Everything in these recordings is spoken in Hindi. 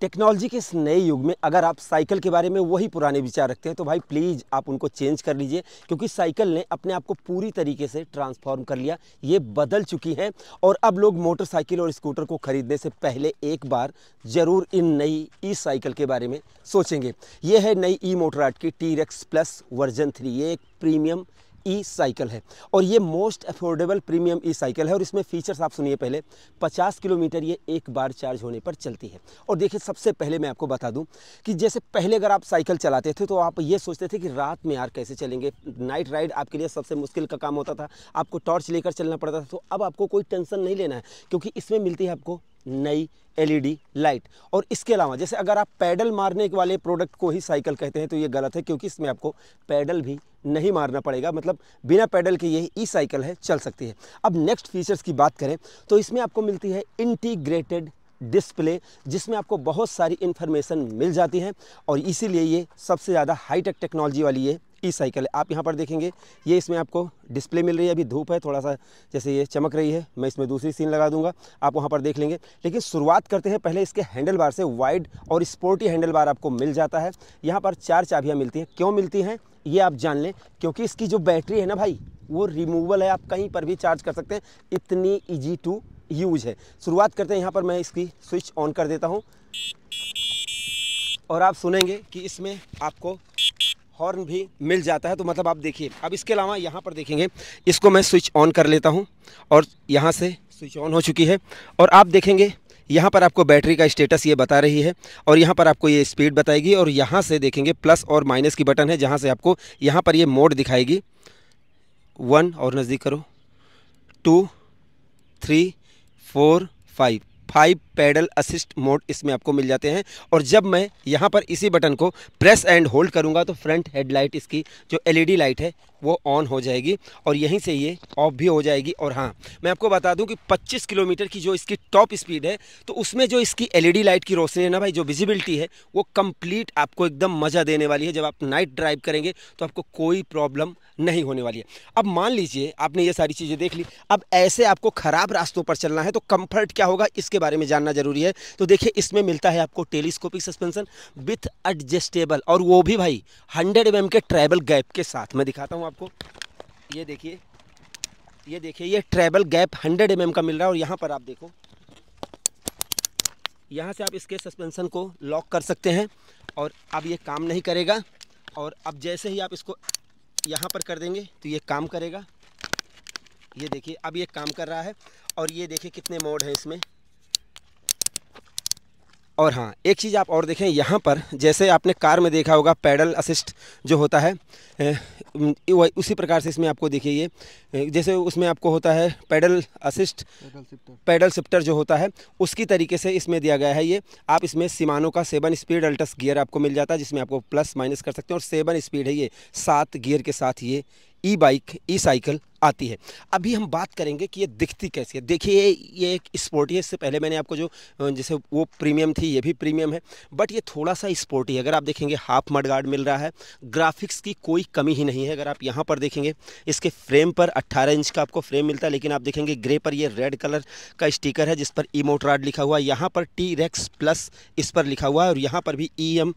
टेक्नोलॉजी के इस नए युग में अगर आप साइकिल के बारे में वही पुराने विचार रखते हैं तो भाई प्लीज़ आप उनको चेंज कर लीजिए क्योंकि साइकिल ने अपने आप को पूरी तरीके से ट्रांसफॉर्म कर लिया ये बदल चुकी है और अब लोग मोटरसाइकिल और स्कूटर को ख़रीदने से पहले एक बार ज़रूर इन नई ई साइकिल के बारे में सोचेंगे ये है नई ई मोटर आर्ट की T Rex plus version three ये एक प्रीमियम ई साइकिल है और ये most affordable premium e cycle है और इसमें फीचर्स आप सुनिए पहले 50 किलोमीटर ये एक बार चार्ज होने पर चलती है और देखिए सबसे पहले मैं आपको बता दूं कि जैसे पहले अगर आप साइकिल चलाते थे तो आप ये सोचते थे कि रात में यार कैसे चलेंगे नाइट राइड आपके लिए सबसे मुश्किल का काम होता था आपको टॉर्च लेकर चलना पड़ता था तो अब आपको कोई टेंशन नहीं लेना है क्योंकि इसमें मिलती है आपको नई एलईडी लाइट और इसके अलावा जैसे अगर आप पैडल मारने वाले प्रोडक्ट को ही साइकिल कहते हैं तो ये गलत है क्योंकि इसमें आपको पैडल भी नहीं मारना पड़ेगा मतलब बिना पैडल के ये ई साइकिल है चल सकती है अब नेक्स्ट फीचर्स की बात करें तो इसमें आपको मिलती है इंटीग्रेटेड डिस्प्ले जिसमें आपको बहुत सारी इन्फॉर्मेशन मिल जाती है और इसीलिए ये सबसे ज़्यादा हाईटेक टेक्नोलॉजी वाली ये ई साइकिल है आप यहाँ पर देखेंगे ये इसमें आपको डिस्प्ले मिल रही है अभी धूप है थोड़ा सा जैसे ये चमक रही है मैं इसमें दूसरी सीन लगा दूंगा आप वहाँ पर देख लेंगे लेकिन शुरुआत करते हैं पहले इसके हैंडल बार से वाइड और स्पोर्टी हैंडल बार आपको मिल जाता है यहाँ पर चार चाबियाँ मिलती हैं क्यों मिलती हैं ये आप जान लें क्योंकि इसकी जो बैटरी है ना भाई वो रिमूवल है आप कहीं पर भी चार्ज कर सकते हैं इतनी ईजी टू यूज है शुरुआत करते हैं यहाँ पर मैं इसकी स्विच ऑन कर देता हूँ और आप सुनेंगे कि इसमें आपको हॉर्न भी मिल जाता है तो मतलब आप देखिए अब इसके अलावा यहाँ पर देखेंगे इसको मैं स्विच ऑन कर लेता हूँ और यहाँ से स्विच ऑन हो चुकी है और आप देखेंगे यहाँ पर आपको बैटरी का स्टेटस ये बता रही है और यहाँ पर आपको ये स्पीड बताएगी और यहाँ से देखेंगे प्लस और माइनस की बटन है जहाँ से आपको यहाँ पर ये मोड दिखाएगी वन और नज़दीक करो two three four five five pedal assist mode इसमें आपको मिल जाते हैं और जब मैं यहाँ पर इसी बटन को प्रेस एंड होल्ड करूँगा तो फ्रंट हेडलाइट इसकी जो एलईडी लाइट है वो ऑन हो जाएगी और यहीं से ये ऑफ भी हो जाएगी और हाँ मैं आपको बता दूं कि 25 किलोमीटर की जो इसकी टॉप स्पीड है तो उसमें जो इसकी एलईडी लाइट की रोशनी है ना भाई जो विजिबिलिटी है वो कंप्लीट आपको एकदम मज़ा देने वाली है जब आप नाइट ड्राइव करेंगे तो आपको कोई प्रॉब्लम नहीं होने वाली है अब मान लीजिए आपने ये सारी चीज़ें देख ली अब ऐसे आपको ख़राब रास्तों पर चलना है तो कम्फर्ट क्या होगा इसके बारे में जानना जानना जरूरी है तो देखिए इसमें मिलता है आपको टेलीस्कोपिक सस्पेंशन विथ एडजस्टेबल और वो भी भाई हंड्रेड एम के ट्रैवल गैप के साथ मैं दिखाता हूँ आपको ये देखिए ये देखिए ये ट्रैवल गैप हंड्रेड एम का मिल रहा है और यहाँ पर आप देखो यहाँ से आप इसके सस्पेंसन को लॉक कर सकते हैं और अब ये काम नहीं करेगा और अब जैसे ही आप इसको यहाँ पर कर देंगे तो ये काम करेगा ये देखिए अब ये काम कर रहा है और ये देखिए कितने मोड हैं इसमें और हाँ एक चीज़ आप और देखें यहाँ पर जैसे आपने कार में देखा होगा पैडल असिस्ट जो होता है उसी प्रकार से इसमें आपको देखिए ये जैसे उसमें आपको होता है पैडल असिस्ट पैडल शिफ्टर जो होता है उसकी तरीके से इसमें दिया गया है ये आप इसमें सीमानों का सेवन स्पीड अल्टस गियर आपको मिल जाता है जिसमें आपको प्लस माइनस कर सकते हैं और सेवन स्पीड है ये सात गियर के साथ ये ई बाइक ई साइकिल आती है अभी हम बात करेंगे कि ये दिखती कैसी है देखिए ये एक स्पोर्टी है इससे पहले मैंने आपको जो जैसे वो प्रीमियम थी ये भी प्रीमियम है बट ये थोड़ा सा स्पोर्टी है अगर आप देखेंगे हाफ मड गार्ड मिल रहा है ग्राफिक्स की कोई कमी ही नहीं है अगर आप यहाँ पर देखेंगे इसके फ्रेम पर अट्ठारह इंच का आपको फ्रेम मिलता है लेकिन आप देखेंगे ग्रे पर यह रेड कलर का स्टीकर है जिस पर मोटराड लिखा हुआ है यहाँ पर टी रेक्स प्लस इस पर लिखा हुआ है और यहाँ पर भी ई एम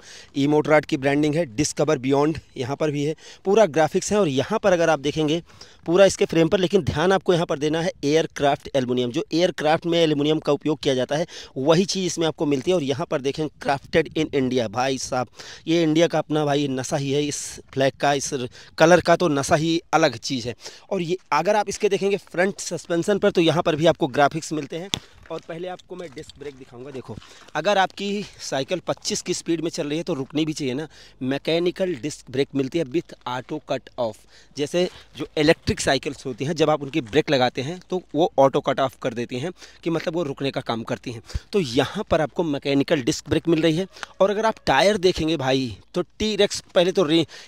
मोटराड की ब्रांडिंग है डिस्कवर बियॉन्ड यहाँ पर भी है पूरा ग्राफिक्स है और यहाँ पर अगर आप देखेंगे पूरा इसके फ्रेम पर लेकिन ध्यान आपको यहाँ पर देना है एयरक्राफ्ट एलमिनियम जो एयरक्राफ्ट में एलमिनियम का उपयोग किया जाता है वही चीज़ इसमें आपको मिलती है और यहाँ पर देखें क्राफ्टेड इन इंडिया भाई साहब ये इंडिया का अपना भाई नशा ही है इस फ्लैग का इस कलर का तो नशा ही अलग चीज़ है और ये अगर आप इसके देखेंगे फ्रंट सस्पेंसन पर तो यहाँ पर भी आपको ग्राफिक्स मिलते हैं और पहले आपको मैं डिस्क ब्रेक दिखाऊंगा देखो अगर आपकी साइकिल 25 की स्पीड में चल रही है तो रुकनी भी चाहिए ना मैकेनिकल डिस्क ब्रेक मिलती है विथ ऑटो कट ऑफ जैसे जो इलेक्ट्रिक साइकिल्स होती हैं जब आप उनकी ब्रेक लगाते हैं तो वो ऑटो कट ऑफ कर देती हैं कि मतलब वो रुकने का काम करती हैं तो यहाँ पर आपको मैकेनिकल डिस्क ब्रेक मिल रही है और अगर आप टायर देखेंगे भाई तो टी रेक्स पहले तो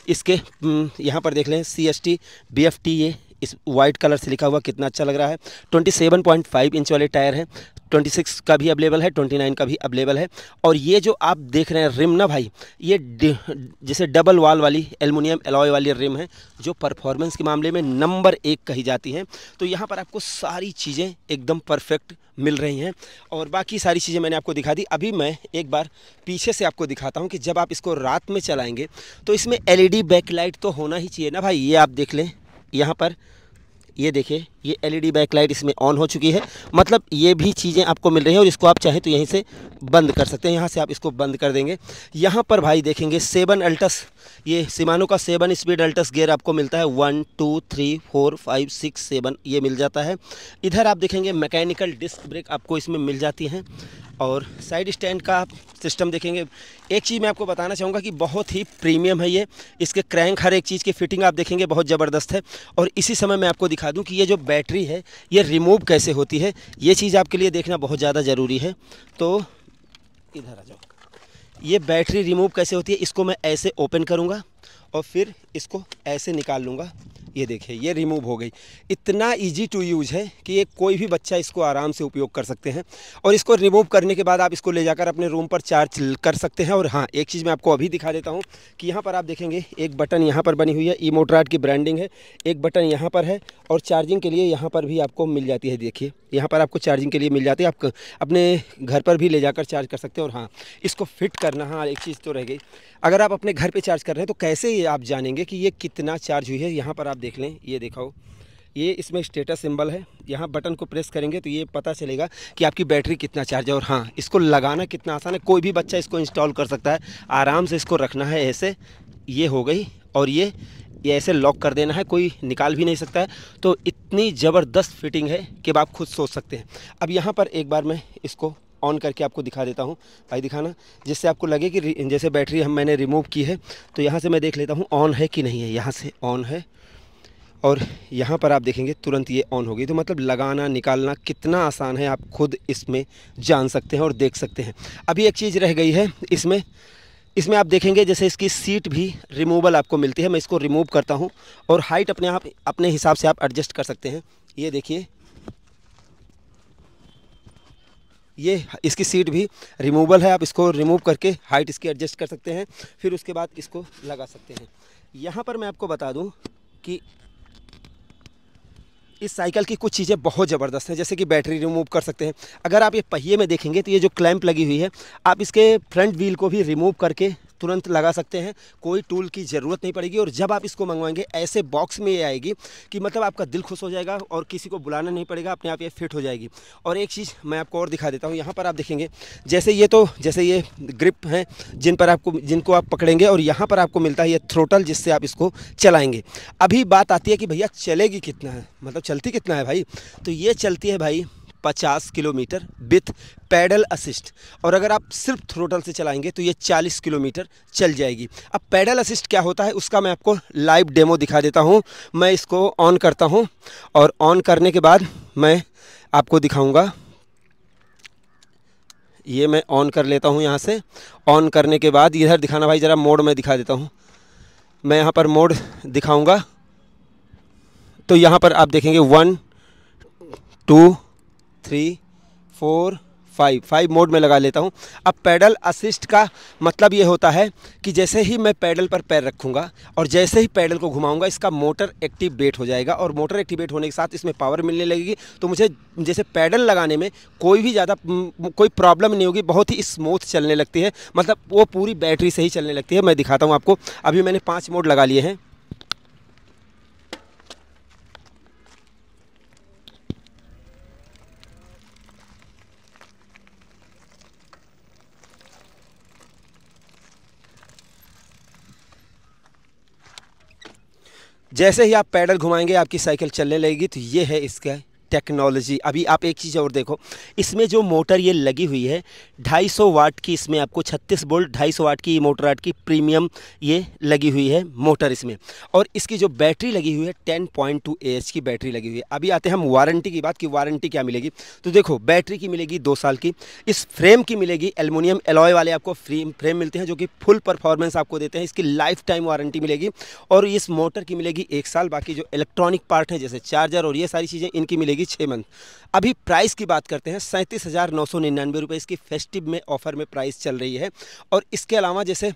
इसके हम्म, यहाँ पर देख लें C S T B F T इस वाइट कलर से लिखा हुआ कितना अच्छा लग रहा है 27.5 इंच वाले टायर हैं 26 का भी अवेलेबल है 29 का भी अवेलेबल है और ये जो आप देख रहे हैं रिम ना भाई ये जैसे डबल वाल वाली एलमिनियम एलॉय वाली रिम है जो परफॉर्मेंस के मामले में नंबर एक कही जाती है तो यहाँ पर आपको सारी चीज़ें एकदम परफेक्ट मिल रही हैं और बाकी सारी चीज़ें मैंने आपको दिखा दी अभी मैं एक बार पीछे से आपको दिखाता हूँ कि जब आप इसको रात में चलाएँगे तो इसमें एलईडी बैकलाइट तो होना ही चाहिए ना भाई ये आप देख लें यहाँ पर ये देखिए ये एलईडी लाइट e इसमें ऑन हो चुकी है मतलब ये भी चीज़ें आपको मिल रही हैं और इसको आप चाहें तो यहीं से बंद कर सकते हैं यहाँ से आप इसको बंद कर देंगे यहाँ पर भाई देखेंगे सेवन अल्टस ये सिमानो का सेवन स्पीड अल्टस गेयर आपको मिलता है one two three four five six seven ये मिल जाता है इधर आप देखेंगे मैकेनिकल डिस्क ब्रेक आपको इसमें मिल जाती हैं और साइड स्टैंड का आप सिस्टम देखेंगे एक चीज़ मैं आपको बताना चाहूँगा कि बहुत ही प्रीमियम है ये इसके क्रैंक हर एक चीज़ की फिटिंग आप देखेंगे बहुत ज़बरदस्त है और इसी समय मैं आपको दिखा दूँ कि ये जो बैटरी है ये रिमूव कैसे होती है ये चीज़ आपके लिए देखना बहुत ज़्यादा ज़रूरी है तो इधर आ जाओ ये बैटरी रिमूव कैसे होती है इसको मैं ऐसे ओपन करूँगा और फिर इसको ऐसे निकाल लूँगा ये देखिए ये रिमूव हो गई इतना इजी टू यूज है कि ये कोई भी बच्चा इसको आराम से उपयोग कर सकते हैं और इसको रिमूव करने के बाद आप इसको ले जाकर अपने रूम पर चार्ज कर सकते हैं और हाँ एक चीज़ मैं आपको अभी दिखा देता हूँ कि यहाँ पर आप देखेंगे एक बटन यहाँ पर बनी हुई है ई मोटराट की ब्रांडिंग है एक बटन यहाँ पर है और चार्जिंग के लिए यहाँ पर भी आपको मिल जाती है देखिए यहाँ पर आपको चार्जिंग के लिए मिल जाती है आप अपने घर पर भी ले जाकर चार्ज कर सकते हैं और हाँ इसको फिट करना हाँ एक चीज़ तो रह गई अगर आप अपने घर पर चार्ज कर रहे हैं तो कैसे ये आप जानेंगे कि ये कितना चार्ज हुई है यहाँ पर आप देख लें ये देखाओ ये इसमें स्टेटस सिंबल है यहाँ बटन को प्रेस करेंगे तो ये पता चलेगा कि आपकी बैटरी कितना चार्ज है और हाँ इसको लगाना कितना आसान है कोई भी बच्चा इसको इंस्टॉल कर सकता है आराम से इसको रखना है ऐसे ये हो गई और ये ये ऐसे लॉक कर देना है कोई निकाल भी नहीं सकता है तो इतनी ज़बरदस्त फिटिंग है कि आप खुद सोच सकते हैं अब यहाँ पर एक बार मैं इसको ऑन करके आपको दिखा देता हूँ भाई दिखाना जिससे आपको लगे कि जैसे बैटरी हम मैंने रिमूव की है तो यहाँ से मैं देख लेता हूँ ऑन है कि नहीं है यहाँ से ऑन है और यहाँ पर आप देखेंगे तुरंत ये ऑन हो गई तो मतलब लगाना निकालना कितना आसान है आप खुद इसमें जान सकते हैं और देख सकते हैं अभी एक चीज़ रह गई है इसमें इसमें आप देखेंगे जैसे इसकी सीट भी रिमूवल आपको मिलती है मैं इसको रिमूव करता हूँ और हाइट अपने आप अपने हिसाब से आप एडजस्ट कर सकते हैं ये देखिए ये इसकी सीट भी रिमूवल है आप इसको रिमूव करके हाइट इसकी एडजस्ट कर सकते हैं फिर उसके बाद इसको लगा सकते हैं यहाँ पर मैं आपको बता दूँ कि इस साइकिल की कुछ चीज़ें बहुत ज़बरदस्त हैं जैसे कि बैटरी रिमूव कर सकते हैं अगर आप ये पहिए में देखेंगे तो ये जो क्लैंप लगी हुई है आप इसके फ्रंट व्हील को भी रिमूव करके तुरंत लगा सकते हैं कोई टूल की ज़रूरत नहीं पड़ेगी और जब आप इसको मंगवाएंगे ऐसे बॉक्स में ये आएगी कि मतलब आपका दिल खुश हो जाएगा और किसी को बुलाना नहीं पड़ेगा अपने आप ये फिट हो जाएगी और एक चीज़ मैं आपको और दिखा देता हूँ यहाँ पर आप देखेंगे जैसे ये तो जैसे ये ग्रिप हैं जिन पर आपको जिनको आप पकड़ेंगे और यहाँ पर आपको मिलता है ये थ्रोटल जिससे आप इसको चलाएँगे अभी बात आती है कि भैया चलेगी कितना है मतलब चलती कितना है भाई तो ये चलती है भाई 50 किलोमीटर विथ पैडल असिस्ट और अगर आप सिर्फ थ्रोटल से चलाएंगे तो ये 40 किलोमीटर चल जाएगी अब पैडल असिस्ट क्या होता है उसका मैं आपको लाइव डेमो दिखा देता हूँ मैं इसको ऑन करता हूँ और ऑन करने के बाद मैं आपको दिखाऊँगा ये मैं ऑन कर लेता हूँ यहाँ से ऑन करने के बाद इधर दिखाना भाई ज़रा मोड में दिखा देता हूँ मैं यहाँ पर मोड दिखाऊँगा तो यहाँ पर आप देखेंगे one two three four five five mode में लगा लेता हूँ अब पैडल असिस्ट का मतलब ये होता है कि जैसे ही मैं पैडल पर पैर रखूँगा और जैसे ही पैडल को घुमाऊँगा इसका मोटर एक्टिवेट हो जाएगा और मोटर एक्टिवेट होने के साथ इसमें पावर मिलने लगेगी तो मुझे जैसे पैडल लगाने में कोई भी ज़्यादा कोई प्रॉब्लम नहीं होगी बहुत ही स्मूथ चलने लगती है मतलब वो पूरी बैटरी से ही चलने लगती है मैं दिखाता हूँ आपको अभी मैंने पाँच मोड लगा लिए हैं जैसे ही आप पैडल घुमाएंगे आपकी साइकिल चलने लगेगी तो ये है इसका टेक्नोलॉजी अभी आप एक चीज़ और देखो इसमें जो मोटर ये लगी हुई है 250 वाट की इसमें आपको 36 बोल्ट 250 वाट की मोटर आट की प्रीमियम ये लगी हुई है मोटर इसमें और इसकी जो बैटरी लगी हुई है 10.2 पॉइंट की बैटरी लगी हुई है अभी आते हैं हम वारंटी की बात कि वारंटी क्या मिलेगी तो देखो बैटरी की मिलेगी दो साल की इस फ्रेम की मिलेगी एलमोनियम एलॉय वाले आपको फ्रेम फ्रेम मिलते हैं जो कि फुल परफॉर्मेंस आपको देते हैं इसकी लाइफ टाइम वारंटी मिलेगी और इस मोटर की मिलेगी एक साल बाकी जो इलेक्ट्रॉनिक पार्ट है जैसे चार्जर और ये सारी चीज़ें इनकी मिलेगी रहेगी छः मंथ अभी प्राइस की बात करते हैं सैंतीस हज़ार नौ सौ निन्यानवे रुपये इसकी फेस्टिव में ऑफर में प्राइस चल रही है और इसके अलावा जैसे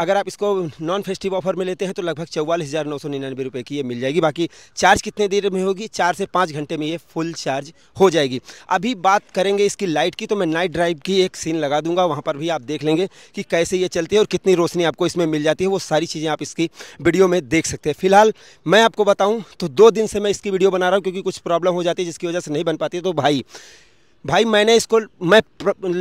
अगर आप इसको नॉन फेस्टिव ऑफर में लेते हैं तो लगभग चौवालीस हज़ार नौ सौ निन्यानवे रुपये की ये मिल जाएगी बाकी चार्ज कितने देर में होगी चार से पाँच घंटे में ये फुल चार्ज हो जाएगी अभी बात करेंगे इसकी लाइट की तो मैं नाइट ड्राइव की एक सीन लगा दूंगा वहाँ पर भी आप देख लेंगे कि कैसे ये चलती है और कितनी रोशनी आपको इसमें मिल जाती है वो सारी चीज़ें आप इसकी वीडियो में देख सकते हैं फिलहाल मैं आपको बताऊँ तो दो दिन से मैं इसकी वीडियो बना रहा हूँ क्योंकि कुछ प्रॉब्लम हो जाती है जिसकी वजह से नहीं बन पाती तो भाई भाई मैंने इसको मैं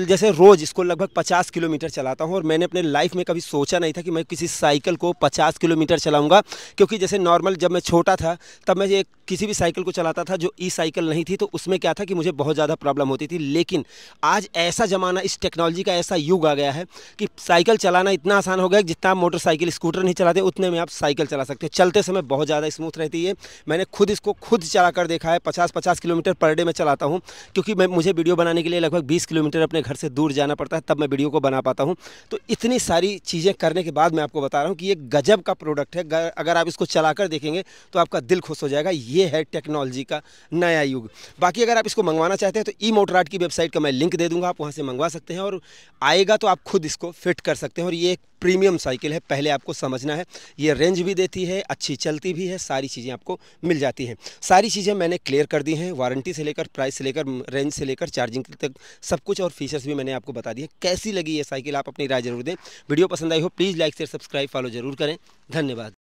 जैसे रोज़ इसको लगभग 50 किलोमीटर चलाता हूँ और मैंने अपने लाइफ में कभी सोचा नहीं था कि मैं किसी साइकिल को 50 किलोमीटर चलाऊँगा क्योंकि जैसे नॉर्मल जब मैं छोटा था तब मैं एक किसी भी साइकिल को चलाता था जो ई साइकिल नहीं थी तो उसमें क्या था कि मुझे बहुत ज़्यादा प्रॉब्लम होती थी लेकिन आज ऐसा ज़माना इस टेक्नोलॉजी का ऐसा युग आ गया है कि साइकिल चलाना इतना आसान हो गया कि जितना आप मोटरसाइकिल स्कूटर नहीं चलाते उतने में आप साइकिल चला सकते हैं चलते समय बहुत ज़्यादा स्मूथ रहती है मैंने खुद इसको खुद चला देखा है पचास पचास किलोमीटर पर डे में चलाता हूँ क्योंकि मैं मुझे वीडियो बनाने के लिए लगभग बीस किलोमीटर अपने घर से दूर जाना पड़ता है तब मैं वीडियो को बना पाता हूँ तो इतनी सारी चीज़ें करने के बाद मैं आपको बता रहा हूँ कि ये गजब का प्रोडक्ट है अगर आप इसको चला देखेंगे तो आपका दिल खुश हो जाएगा ये है टेक्नोलॉजी का नया युग बाकी अगर आप इसको मंगवाना चाहते हैं तो ई मोटराट की वेबसाइट का मैं लिंक दे दूँगा आप वहाँ से मंगवा सकते हैं और आएगा तो आप खुद इसको फिट कर सकते हैं और ये एक प्रीमियम साइकिल है पहले आपको समझना है ये रेंज भी देती है अच्छी चलती भी है सारी चीज़ें आपको मिल जाती हैं सारी चीज़ें मैंने क्लियर कर दी हैं वारंटी से लेकर प्राइस से लेकर रेंज से लेकर लेकर चार्जिंग तक सब कुछ और फीचर्स भी मैंने आपको बता दिए कैसी लगी ये साइकिल आप अपनी राय जरूर दें वीडियो पसंद आई हो please like share subscribe follow जरूर करें धन्यवाद